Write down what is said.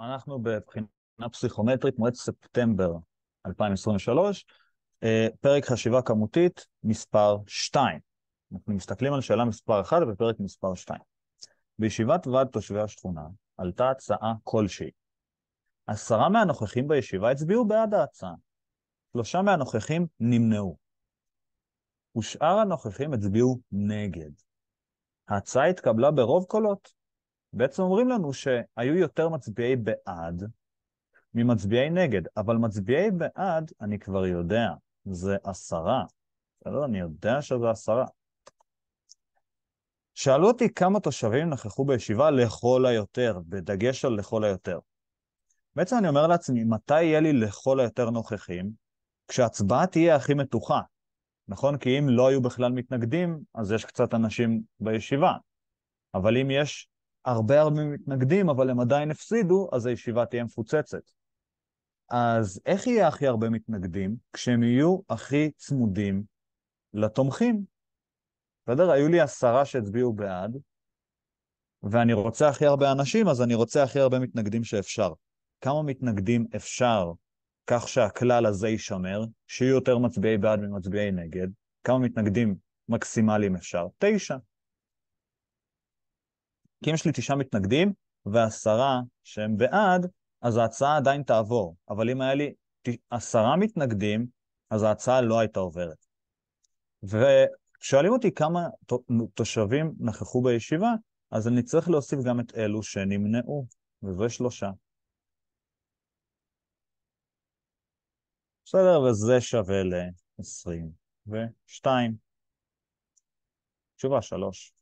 אנחנו בבחינה פסיכומטרית, מועד ספטמבר 2023, אה, פרק חשיבה כמותית מספר 2. אנחנו מסתכלים על שאלה מספר 1 בפרק מספר 2. בישיבת ועד תושבי השכונה עלתה הצעה כלשהי. עשרה מהנוכחים בישיבה הצביעו בעד ההצעה. שלושה מהנוכחים נמנעו. ושאר הנוכחים הצביעו נגד. ההצעה התקבלה ברוב קולות. בעצם אומרים לנו שהיו יותר מצביעי בעד ממצביעי נגד, אבל מצביעי בעד אני כבר יודע, זה עשרה. בסדר? אני יודע שזה עשרה. שאלו אותי כמה תושבים נכחו בישיבה לכל היותר, בדגש על לכל היותר. בעצם אני אומר לעצמי, מתי יהיה לי לכל היותר נוכחים? כשההצבעה תהיה הכי מתוחה, נכון? כי אם לא היו בכלל מתנגדים, אז יש קצת אנשים בישיבה. אבל אם יש הרבה הרבה מתנגדים, אבל הם עדיין הפסידו, אז הישיבה תהיה מפוצצת. אז איך יהיה הכי הרבה מתנגדים? כשהם יהיו הכי צמודים לתומכים. בסדר? היו לי עשרה שהצביעו בעד, ואני רוצה הכי הרבה אנשים, אז אני רוצה הכי הרבה מתנגדים שאפשר. כמה מתנגדים אפשר כך שהכלל הזה יישמר, שיהיו יותר מצביעי בעד ממצביעי נגד? כמה מתנגדים מקסימליים אפשר? תשע. כי אם יש לי תשעה מתנגדים ועשרה שהם בעד, אז ההצעה עדיין תעבור. אבל אם היה לי עשרה מתנגדים, אז ההצעה לא הייתה עוברת. ושואלים אותי כמה תושבים נכחו בישיבה, אז אני צריך להוסיף גם את אלו שנמנעו, וזה שלושה. בסדר, וזה שווה ל-22. תשובה שלוש.